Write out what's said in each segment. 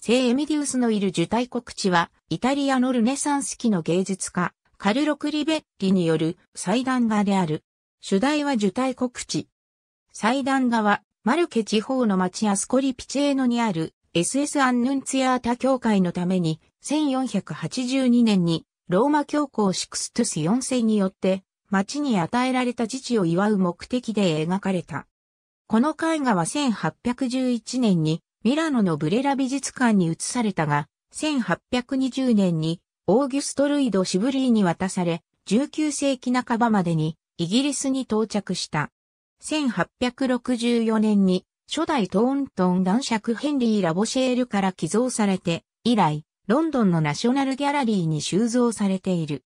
聖エミディウスのいる受胎告知は、イタリアのルネサンス期の芸術家、カルロ・クリベッリによる祭壇画である。主題は受胎告知。祭壇画は、マルケ地方の町アスコリピチェーノにある SS アンヌンツィアータ教会のために、1482年にローマ教皇シクストゥス4世によって、町に与えられた自治を祝う目的で描かれた。この絵画は1811年にミラノのブレラ美術館に移されたが、1820年にオーギュスト・ルイド・シブリーに渡され、19世紀半ばまでにイギリスに到着した。1864年に初代トーントン男爵ヘンリー・ラボシェールから寄贈されて、以来、ロンドンのナショナルギャラリーに収蔵されている。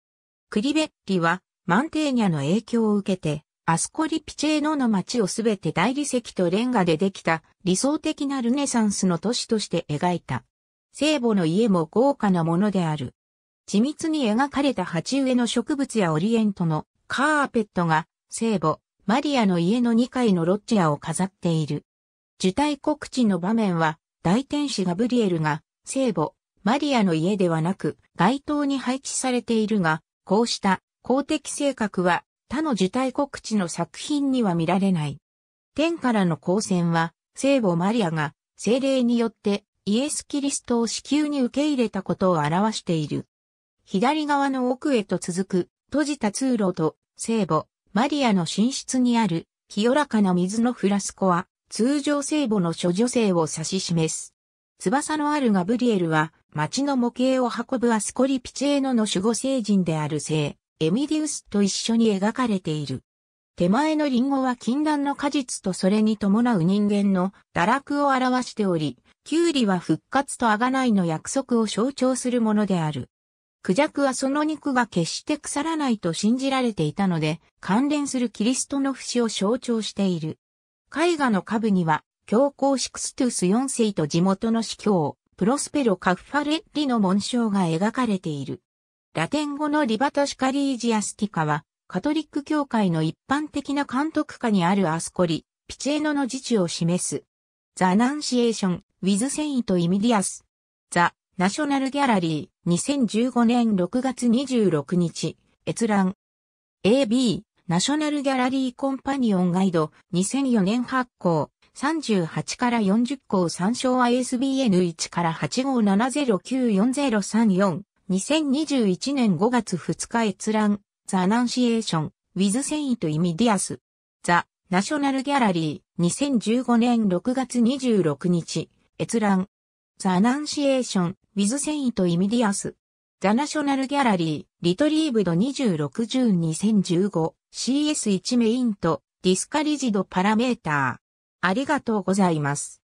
クリベッリはマンテーニャの影響を受けて、アスコリピチェーノの街をすべて大理石とレンガでできた理想的なルネサンスの都市として描いた。聖母の家も豪華なものである。緻密に描かれた鉢植えの植物やオリエントのカーペットが聖母、マリアの家の2階のロッジアを飾っている。受胎告知の場面は大天使ガブリエルが聖母、マリアの家ではなく街頭に配置されているが、こうした公的性格は他の受胎告知の作品には見られない。天からの光線は、聖母マリアが、聖霊によってイエス・キリストを子宮に受け入れたことを表している。左側の奥へと続く、閉じた通路と、聖母、マリアの寝室にある、清らかな水のフラスコは、通常聖母の諸女性を指し示す。翼のあるガブリエルは、町の模型を運ぶアスコリピチェーノの守護聖人である聖、エミディウスと一緒に描かれている。手前のリンゴは禁断の果実とそれに伴う人間の堕落を表しており、キュウリは復活と贖いの約束を象徴するものである。クジャクはその肉が決して腐らないと信じられていたので、関連するキリストの節を象徴している。絵画の下部には、教皇シクストゥス4世と地元の司教、プロスペロ・カッファレッリの紋章が描かれている。ラテン語のリバタシカリージアスティカは、カトリック教会の一般的な監督下にあるアスコリ、ピチェーノの自治を示す。ザ・ナンシエーション、ウィズ・セイント・イミディアス。ザ・ナショナル・ギャラリー、2015年6月26日、閲覧。AB、ナショナル・ギャラリー・コンパニオン・ガイド、2004年発行。38から40項参照 i SBN1 から8 5 7 0 9 4 0 3 4 2021年5月2日閲覧、ザ・ナンシエーション、ウィズ・セイント・イミディアス、ザ・ナショナル・ギャラリー、2015年6月26日、閲覧、ザ・ナンシエーション、ウィズ・セイント・イミディアス、ザ・ナショナル・ギャラリー、リトリーブド26ジューン 2015CS1 メインと、ディスカリジドパラメーター。ありがとうございます。